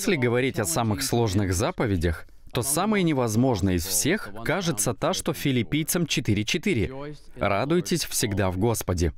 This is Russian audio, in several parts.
Если говорить о самых сложных заповедях, то самая невозможная из всех кажется та, что филиппийцам 4.4. «Радуйтесь всегда в Господе».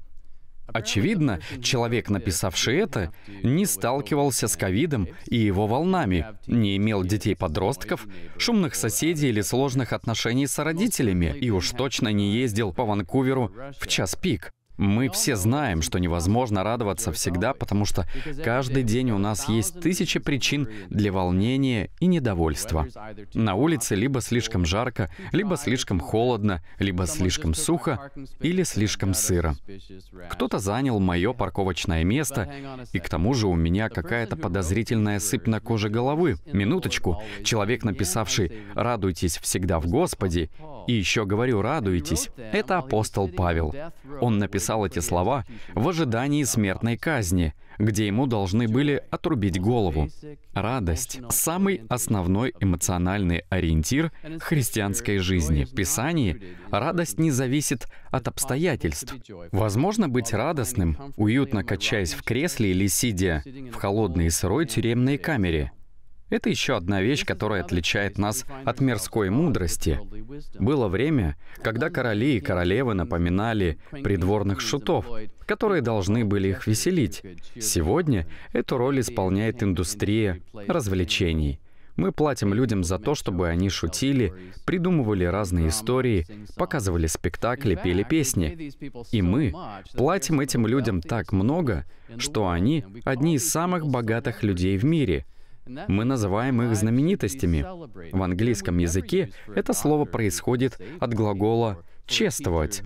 Очевидно, человек, написавший это, не сталкивался с ковидом и его волнами, не имел детей-подростков, шумных соседей или сложных отношений с родителями и уж точно не ездил по Ванкуверу в час пик. Мы все знаем, что невозможно радоваться всегда, потому что каждый день у нас есть тысячи причин для волнения и недовольства. На улице либо слишком жарко, либо слишком холодно, либо слишком сухо, или слишком сыро. Кто-то занял мое парковочное место, и к тому же у меня какая-то подозрительная сыпь на коже головы. Минуточку, человек, написавший «Радуйтесь всегда в Господе», и еще говорю «радуйтесь», это апостол Павел. Он написал написал эти слова в ожидании смертной казни, где ему должны были отрубить голову. Радость — самый основной эмоциональный ориентир христианской жизни. В Писании радость не зависит от обстоятельств. Возможно быть радостным, уютно качаясь в кресле или сидя в холодной и сырой тюремной камере — это еще одна вещь, которая отличает нас от мирской мудрости. Было время, когда короли и королевы напоминали придворных шутов, которые должны были их веселить. Сегодня эту роль исполняет индустрия развлечений. Мы платим людям за то, чтобы они шутили, придумывали разные истории, показывали спектакли, пели песни. И мы платим этим людям так много, что они одни из самых богатых людей в мире — мы называем их знаменитостями. В английском языке это слово происходит от глагола «чествовать».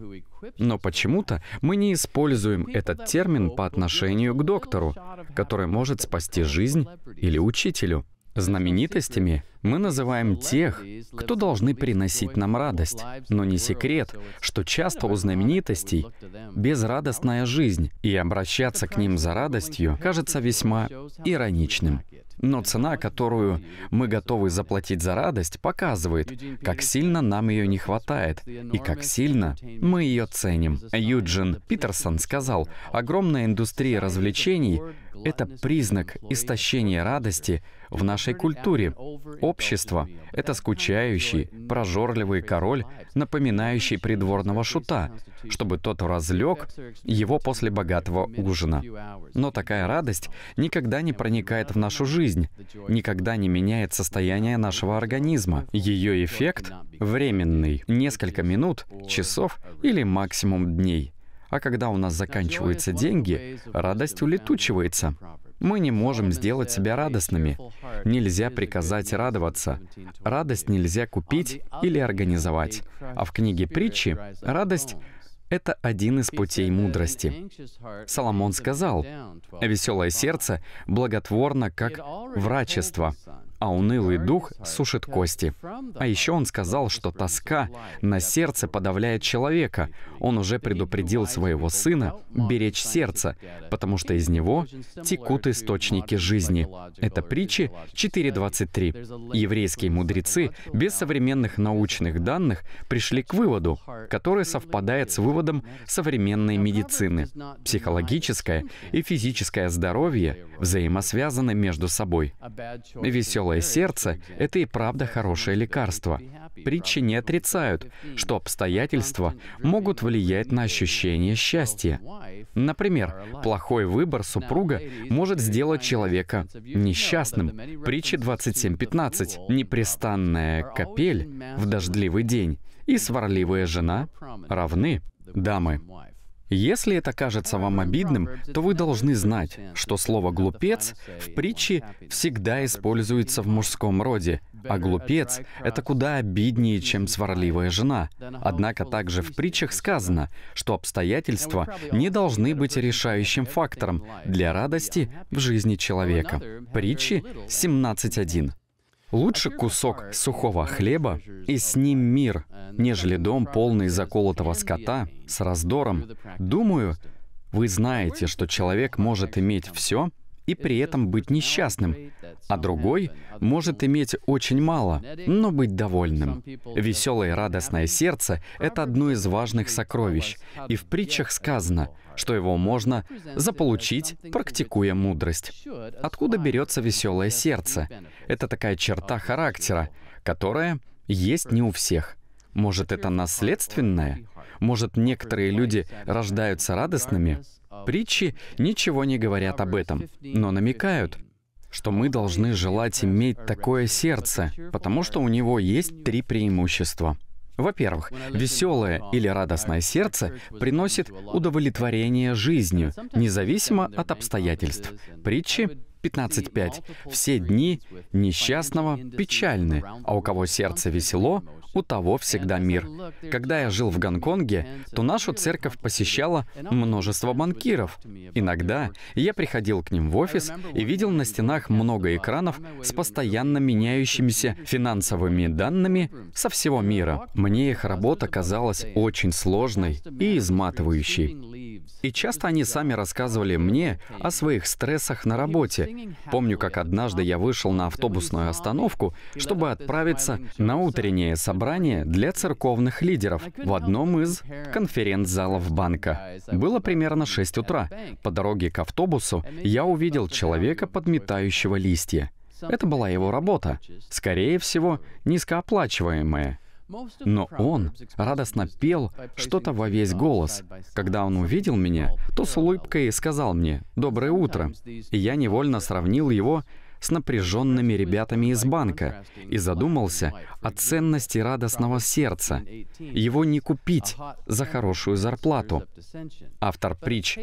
Но почему-то мы не используем этот термин по отношению к доктору, который может спасти жизнь или учителю. Знаменитостями мы называем тех, кто должны приносить нам радость. Но не секрет, что часто у знаменитостей безрадостная жизнь, и обращаться к ним за радостью кажется весьма ироничным. Но цена, которую мы готовы заплатить за радость, показывает, как сильно нам ее не хватает и как сильно мы ее ценим. Юджин Питерсон сказал, огромная индустрия развлечений это признак истощения радости в нашей культуре. Общество — это скучающий, прожорливый король, напоминающий придворного шута, чтобы тот разлег его после богатого ужина. Но такая радость никогда не проникает в нашу жизнь, никогда не меняет состояние нашего организма. Ее эффект временный, несколько минут, часов или максимум дней. А когда у нас заканчиваются деньги, радость улетучивается. Мы не можем сделать себя радостными. Нельзя приказать радоваться. Радость нельзя купить или организовать. А в книге притчи радость — это один из путей мудрости. Соломон сказал, «Веселое сердце благотворно, как врачество, а унылый дух сушит кости. А еще он сказал, что тоска на сердце подавляет человека. Он уже предупредил своего сына беречь сердце, потому что из него текут источники жизни. Это притчи 4.23. Еврейские мудрецы без современных научных данных пришли к выводу, который совпадает с выводом современной медицины. Психологическое и физическое здоровье взаимосвязаны между собой. Веселый тяжелое сердце — это и правда хорошее лекарство. Притчи не отрицают, что обстоятельства могут влиять на ощущение счастья. Например, плохой выбор супруга может сделать человека несчастным. Притча 27.15. «Непрестанная капель в дождливый день и сварливая жена равны дамы». Если это кажется вам обидным, то вы должны знать, что слово «глупец» в притче всегда используется в мужском роде, а глупец — это куда обиднее, чем сварливая жена. Однако также в притчах сказано, что обстоятельства не должны быть решающим фактором для радости в жизни человека. Притчи 17.1. Лучше кусок сухого хлеба и с ним мир, нежели дом, полный заколотого скота, с раздором. Думаю, вы знаете, что человек может иметь все, и при этом быть несчастным, а другой может иметь очень мало, но быть довольным. Веселое и радостное сердце — это одно из важных сокровищ, и в притчах сказано, что его можно заполучить, практикуя мудрость. Откуда берется веселое сердце? Это такая черта характера, которая есть не у всех. Может, это наследственное? Может, некоторые люди рождаются радостными, Притчи ничего не говорят об этом, но намекают, что мы должны желать иметь такое сердце, потому что у него есть три преимущества. Во-первых, веселое или радостное сердце приносит удовлетворение жизнью, независимо от обстоятельств. Притчи 15.5. «Все дни несчастного печальны, а у кого сердце весело, у того всегда мир». Когда я жил в Гонконге, то нашу церковь посещало множество банкиров. Иногда я приходил к ним в офис и видел на стенах много экранов с постоянно меняющимися финансовыми данными со всего мира. Мне их работа казалась очень сложной и изматывающей. И часто они сами рассказывали мне о своих стрессах на работе. Помню, как однажды я вышел на автобусную остановку, чтобы отправиться на утреннее собрание для церковных лидеров в одном из конференц-залов банка. Было примерно 6 утра. По дороге к автобусу я увидел человека, подметающего листья. Это была его работа, скорее всего, низкооплачиваемая. Но он радостно пел что-то во весь голос. Когда он увидел меня, то с улыбкой сказал мне «Доброе утро». И я невольно сравнил его с напряженными ребятами из банка и задумался о ценности радостного сердца. Его не купить за хорошую зарплату. Автор притч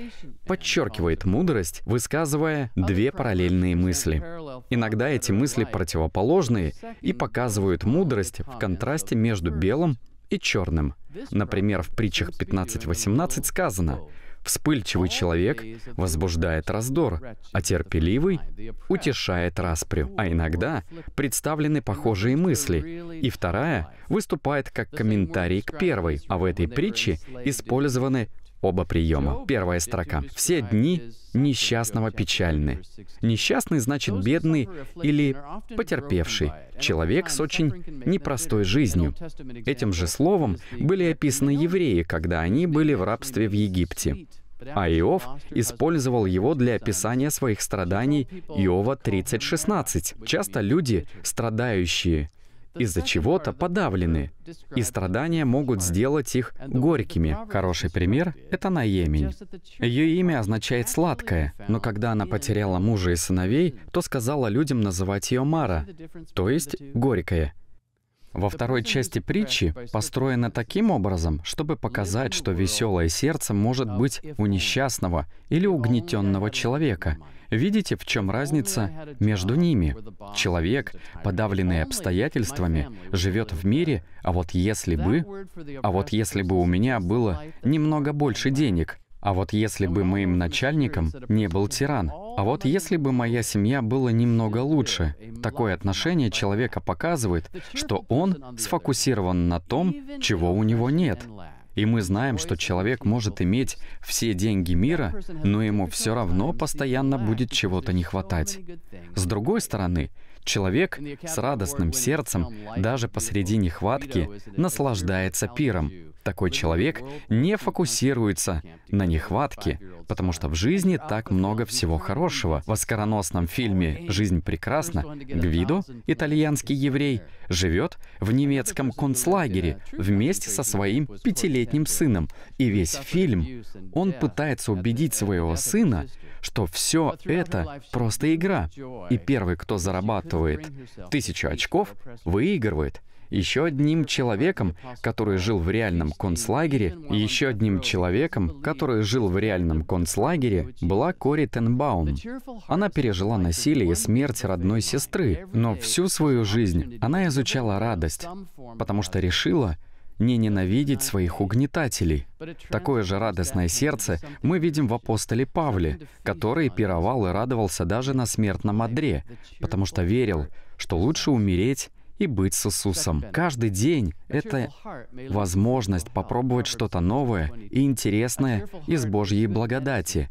подчеркивает мудрость, высказывая две параллельные мысли. Иногда эти мысли противоположные и показывают мудрость в контрасте между белым и черным. Например, в притчах 15-18 сказано — Вспыльчивый человек возбуждает раздор, а терпеливый утешает распрю. А иногда представлены похожие мысли, и вторая выступает как комментарий к первой, а в этой притче использованы оба приема. Первая строка. «Все дни несчастного печальны». Несчастный значит бедный или потерпевший, человек с очень непростой жизнью. Этим же словом были описаны евреи, когда они были в рабстве в Египте. А Иов использовал его для описания своих страданий Иова 30.16. Часто люди, страдающие из-за чего-то подавлены, и страдания могут сделать их горькими. Хороший пример — это Наемень. Ее имя означает «сладкое», но когда она потеряла мужа и сыновей, то сказала людям называть ее Мара, то есть «горькое». Во второй части притчи построена таким образом, чтобы показать, что веселое сердце может быть у несчастного или угнетенного человека, Видите, в чем разница между ними? Человек, подавленный обстоятельствами, живет в мире, а вот если бы, а вот если бы у меня было немного больше денег, а вот если бы моим начальником не был тиран, а вот если бы моя семья была немного лучше, такое отношение человека показывает, что он сфокусирован на том, чего у него нет. И мы знаем, что человек может иметь все деньги мира, но ему все равно постоянно будет чего-то не хватать. С другой стороны, человек с радостным сердцем даже посреди нехватки наслаждается пиром, такой человек не фокусируется на нехватке, потому что в жизни так много всего хорошего. В оскароносном фильме «Жизнь прекрасна» Гвидо, итальянский еврей, живет в немецком концлагере вместе со своим пятилетним сыном. И весь фильм он пытается убедить своего сына, что все это просто игра. И первый, кто зарабатывает тысячу очков, выигрывает еще одним человеком, который жил в реальном концлагере, еще одним человеком, который жил в реальном концлагере, была Кори Тенбаум. Она пережила насилие и смерть родной сестры, но всю свою жизнь она изучала радость, потому что решила, не ненавидеть своих угнетателей. Такое же радостное сердце мы видим в апостоле Павле, который пировал и радовался даже на смертном одре, потому что верил, что лучше умереть и быть с Иисусом. Каждый день — это возможность попробовать что-то новое и интересное из Божьей благодати.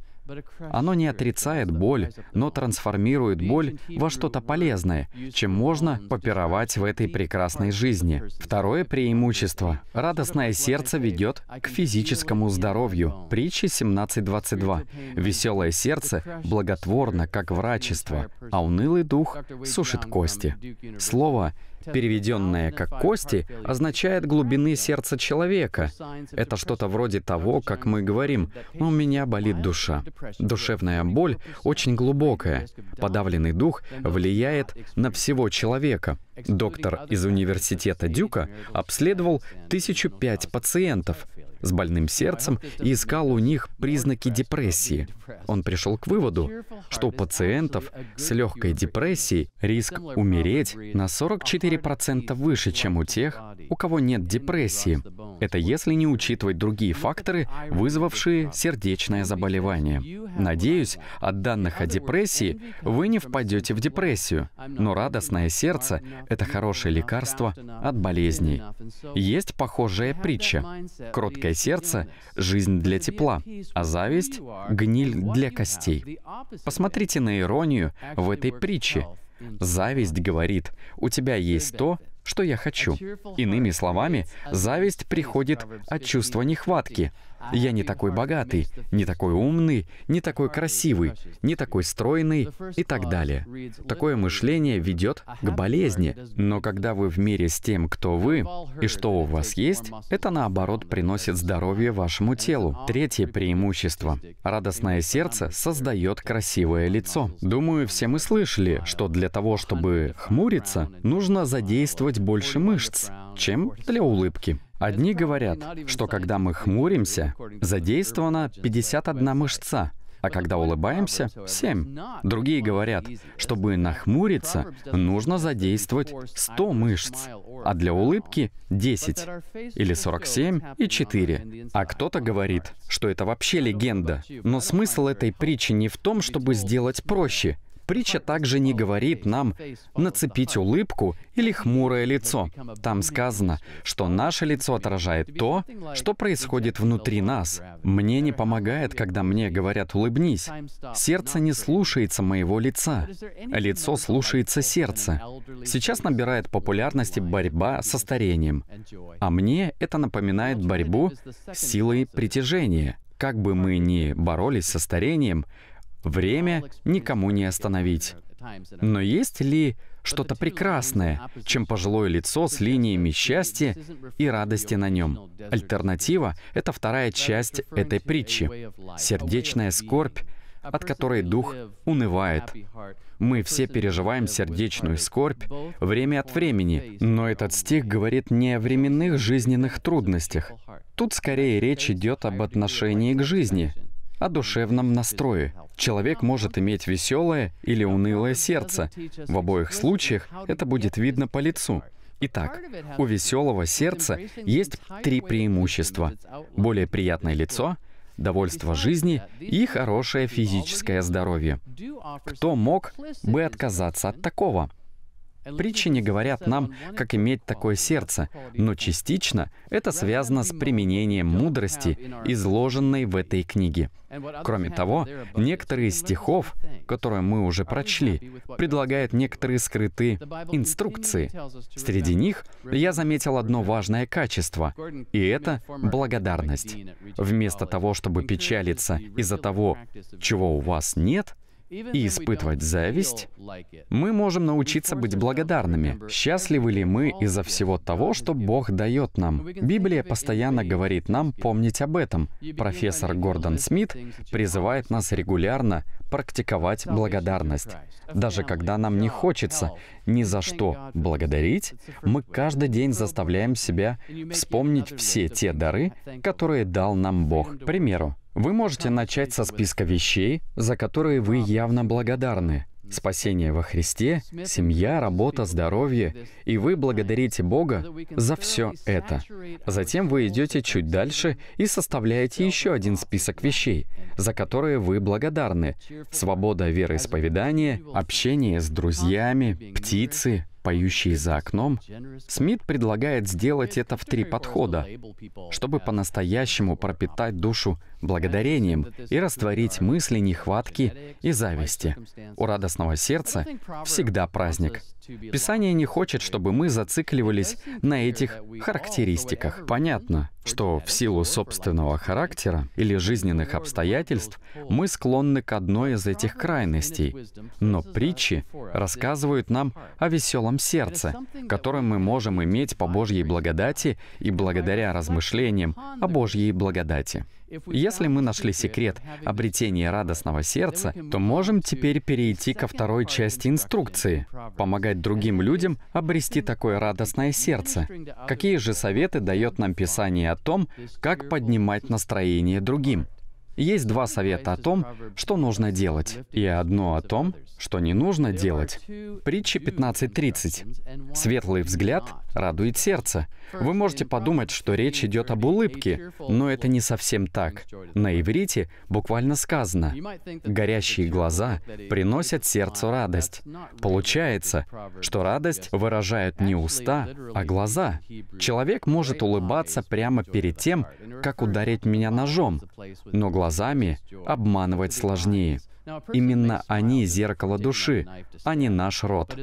Оно не отрицает боль, но трансформирует боль во что-то полезное, чем можно попировать в этой прекрасной жизни. Второе преимущество. Радостное сердце ведет к физическому здоровью. Притча 17.22. Веселое сердце благотворно, как врачество, а унылый дух сушит кости. Слово переведенное как «кости», означает глубины сердца человека. Это что-то вроде того, как мы говорим «у меня болит душа». Душевная боль очень глубокая. Подавленный дух влияет на всего человека. Доктор из университета Дюка обследовал 1005 пациентов, с больным сердцем и искал у них признаки депрессии. Он пришел к выводу, что у пациентов с легкой депрессией риск умереть на 44% выше, чем у тех, у кого нет депрессии. Это если не учитывать другие факторы, вызвавшие сердечное заболевание. Надеюсь, от данных о депрессии вы не впадете в депрессию, но радостное сердце — это хорошее лекарство от болезней. Есть похожая притча. Кроткое Горячее сердце — жизнь для тепла, а зависть — гниль для костей. Посмотрите на иронию в этой притче. Зависть говорит, у тебя есть то, что я хочу. Иными словами, зависть приходит от чувства нехватки, я не такой богатый, не такой умный, не такой красивый, не такой стройный и так далее. Такое мышление ведет к болезни. Но когда вы в мире с тем, кто вы и что у вас есть, это наоборот приносит здоровье вашему телу. Третье преимущество. Радостное сердце создает красивое лицо. Думаю, все мы слышали, что для того, чтобы хмуриться, нужно задействовать больше мышц, чем для улыбки. Одни говорят, что когда мы хмуримся, задействована 51 мышца, а когда улыбаемся — 7. Другие говорят, чтобы нахмуриться, нужно задействовать 100 мышц, а для улыбки — 10, или 47 и 4. А кто-то говорит, что это вообще легенда. Но смысл этой притчи не в том, чтобы сделать проще, Притча также не говорит нам нацепить улыбку или хмурое лицо. Там сказано, что наше лицо отражает то, что происходит внутри нас. Мне не помогает, когда мне говорят «улыбнись». Сердце не слушается моего лица. Лицо слушается сердце. Сейчас набирает популярности борьба со старением. А мне это напоминает борьбу с силой притяжения. Как бы мы ни боролись со старением, Время никому не остановить. Но есть ли что-то прекрасное, чем пожилое лицо с линиями счастья и радости на нем. Альтернатива — это вторая часть этой притчи. Сердечная скорбь, от которой дух унывает. Мы все переживаем сердечную скорбь время от времени, но этот стих говорит не о временных жизненных трудностях. Тут скорее речь идет об отношении к жизни, о душевном настрое. Человек может иметь веселое или унылое сердце. В обоих случаях это будет видно по лицу. Итак, у веселого сердца есть три преимущества. Более приятное лицо, довольство жизни и хорошее физическое здоровье. Кто мог бы отказаться от такого? Притчи не говорят нам, как иметь такое сердце, но частично это связано с применением мудрости, изложенной в этой книге. Кроме того, некоторые из стихов, которые мы уже прочли, предлагают некоторые скрытые инструкции. Среди них я заметил одно важное качество, и это благодарность. Вместо того, чтобы печалиться из-за того, чего у вас нет — и испытывать зависть, мы можем научиться быть благодарными. Счастливы ли мы из-за всего того, что Бог дает нам? Библия постоянно говорит нам помнить об этом. Профессор Гордон Смит призывает нас регулярно практиковать благодарность. Даже когда нам не хочется ни за что благодарить, мы каждый день заставляем себя вспомнить все те дары, которые дал нам Бог. К примеру, вы можете начать со списка вещей, за которые вы явно благодарны. Спасение во Христе, семья, работа, здоровье. И вы благодарите Бога за все это. Затем вы идете чуть дальше и составляете еще один список вещей, за которые вы благодарны. Свобода вероисповедания, общение с друзьями, птицы, поющие за окном, Смит предлагает сделать это в три подхода, чтобы по-настоящему пропитать душу благодарением и растворить мысли нехватки и зависти. У радостного сердца всегда праздник. Писание не хочет, чтобы мы зацикливались на этих характеристиках. Понятно что в силу собственного характера или жизненных обстоятельств мы склонны к одной из этих крайностей. Но притчи рассказывают нам о веселом сердце, которое мы можем иметь по Божьей благодати и благодаря размышлениям о Божьей благодати. Если мы нашли секрет обретения радостного сердца, то можем теперь перейти ко второй части инструкции — помогать другим людям обрести такое радостное сердце. Какие же советы дает нам Писание о том, как поднимать настроение другим? Есть два совета о том, что нужно делать, и одно о том, что не нужно делать. Притча 15.30. Светлый взгляд радует сердце. Вы можете подумать, что речь идет об улыбке, но это не совсем так. На иврите буквально сказано «горящие глаза приносят сердцу радость». Получается, что радость выражают не уста, а глаза. Человек может улыбаться прямо перед тем, как ударить меня ножом, но глазами обманывать сложнее. Именно они — зеркало души, а не наш род.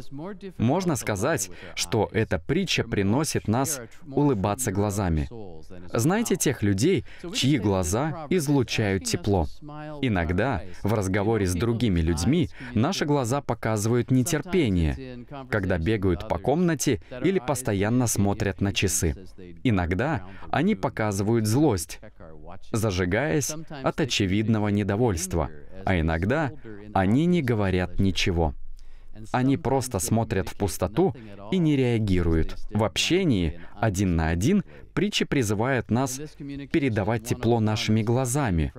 Можно сказать, что эта притча вообще приносит нас улыбаться глазами. Знаете тех людей, чьи глаза излучают тепло? Иногда в разговоре с другими людьми наши глаза показывают нетерпение, когда бегают по комнате или постоянно смотрят на часы. Иногда они показывают злость, зажигаясь от очевидного недовольства, а иногда они не говорят ничего. Они просто смотрят в пустоту и не реагируют. В общении один на один притча призывает нас передавать тепло нашими глазами.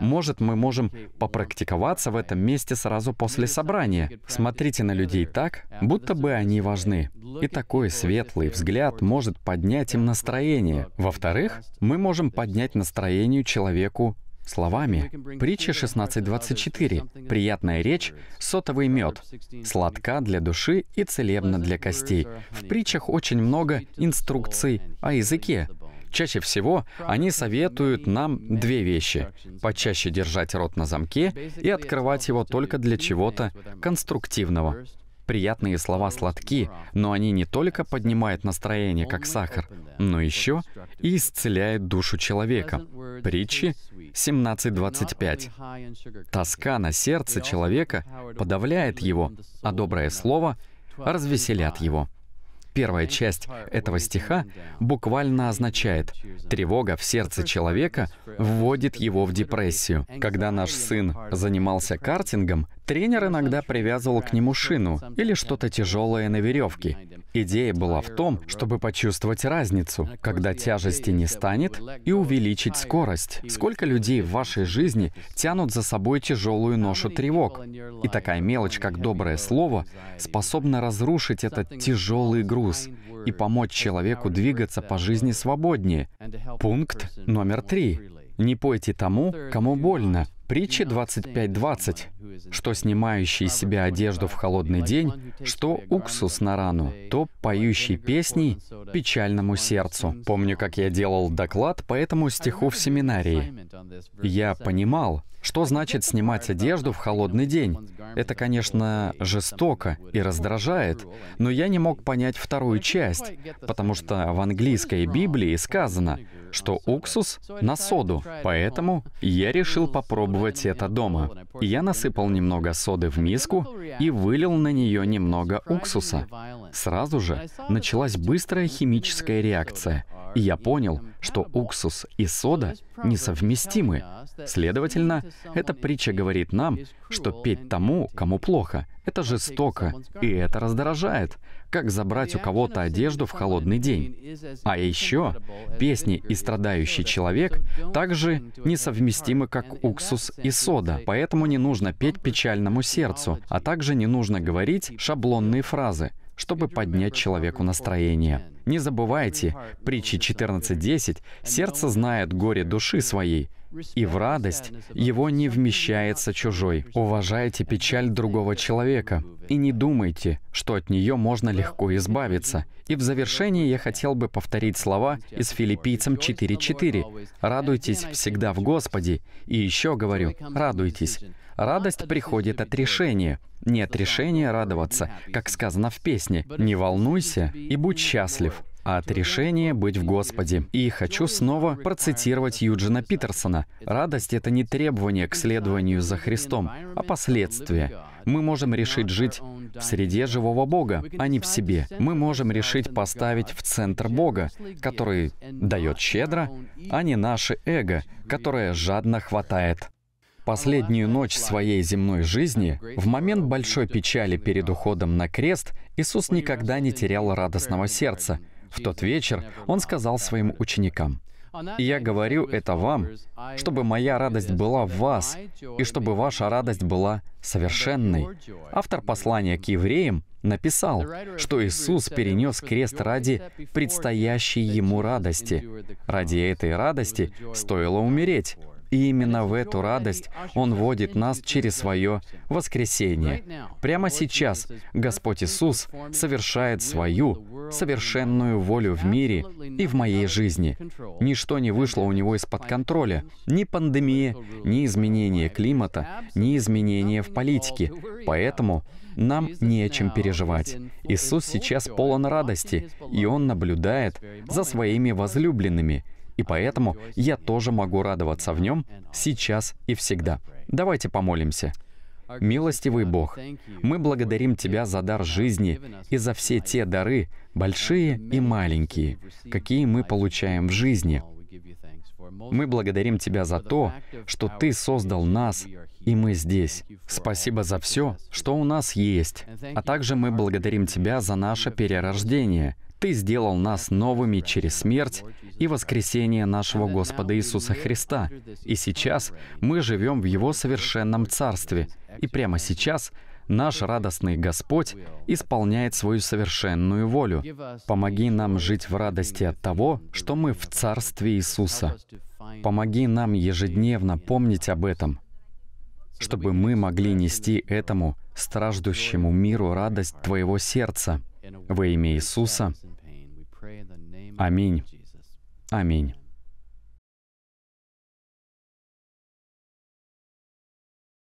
Может, мы можем попрактиковаться в этом месте сразу после собрания. Смотрите на людей так, будто бы они важны. И такой светлый взгляд может поднять им настроение. Во-вторых, мы можем поднять настроение человеку Словами, притча 16.24, приятная речь, сотовый мед, сладка для души и целебна для костей. В притчах очень много инструкций о языке. Чаще всего они советуют нам две вещи. Почаще держать рот на замке и открывать его только для чего-то конструктивного. Приятные слова сладки, но они не только поднимают настроение, как сахар, но еще и исцеляют душу человека. Притчи 17.25. Тоска на сердце человека подавляет его, а доброе слово развеселят его. Первая часть этого стиха буквально означает «тревога в сердце человека вводит его в депрессию». Когда наш сын занимался картингом, Тренер иногда привязывал к нему шину или что-то тяжелое на веревке. Идея была в том, чтобы почувствовать разницу, когда тяжести не станет, и увеличить скорость. Сколько людей в вашей жизни тянут за собой тяжелую ношу тревог? И такая мелочь, как доброе слово, способна разрушить этот тяжелый груз и помочь человеку двигаться по жизни свободнее. Пункт номер три. «Не пойте тому, кому больно». Притча 25.20. «Что снимающий из себя одежду в холодный день, что уксус на рану, то поющий песни печальному сердцу». Помню, как я делал доклад по этому стиху в семинарии. Я понимал, что значит снимать одежду в холодный день? Это, конечно, жестоко и раздражает, но я не мог понять вторую часть, потому что в английской Библии сказано что уксус на соду, поэтому я решил попробовать это дома. Я насыпал немного соды в миску и вылил на нее немного уксуса. Сразу же началась быстрая химическая реакция, и я понял, что уксус и сода несовместимы. Следовательно, эта притча говорит нам, что петь тому, кому плохо, это жестоко, и это раздражает как забрать у кого-то одежду в холодный день. А еще песни и страдающий человек также несовместимы, как уксус и сода, поэтому не нужно петь печальному сердцу, а также не нужно говорить шаблонные фразы, чтобы поднять человеку настроение. Не забывайте, притчи 14.10 «Сердце знает горе души своей», и в радость его не вмещается чужой. Уважайте печаль другого человека и не думайте, что от нее можно легко избавиться. И в завершении я хотел бы повторить слова из филиппийцам 4.4. «Радуйтесь всегда в Господе». И еще говорю, радуйтесь. Радость приходит от решения. Нет решения радоваться, как сказано в песне. «Не волнуйся и будь счастлив» от решения быть в Господе. И хочу снова процитировать Юджина Питерсона. «Радость — это не требование к следованию за Христом, а последствия. Мы можем решить жить в среде живого Бога, а не в себе. Мы можем решить поставить в центр Бога, который дает щедро, а не наше эго, которое жадно хватает. Последнюю ночь своей земной жизни, в момент большой печали перед уходом на крест, Иисус никогда не терял радостного сердца — в тот вечер он сказал своим ученикам, я говорю это вам, чтобы моя радость была в вас, и чтобы ваша радость была совершенной». Автор послания к евреям написал, что Иисус перенес крест ради предстоящей ему радости. Ради этой радости стоило умереть. И именно в эту радость Он вводит нас через свое воскресение. Прямо сейчас Господь Иисус совершает свою совершенную волю в мире и в моей жизни. Ничто не вышло у него из-под контроля. Ни пандемия, ни изменение климата, ни изменение в политике. Поэтому нам не о чем переживать. Иисус сейчас полон радости, и Он наблюдает за своими возлюбленными — и поэтому я тоже могу радоваться в нем сейчас и всегда. Давайте помолимся. Милостивый Бог, мы благодарим Тебя за дар жизни и за все те дары, большие и маленькие, какие мы получаем в жизни. Мы благодарим Тебя за то, что Ты создал нас, и мы здесь. Спасибо за все, что у нас есть. А также мы благодарим Тебя за наше перерождение, ты сделал нас новыми через смерть и воскресение нашего Господа Иисуса Христа. И сейчас мы живем в Его совершенном Царстве. И прямо сейчас наш радостный Господь исполняет свою совершенную волю. Помоги нам жить в радости от того, что мы в Царстве Иисуса. Помоги нам ежедневно помнить об этом, чтобы мы могли нести этому страждущему миру радость Твоего сердца — во имя Иисуса. Аминь. Аминь.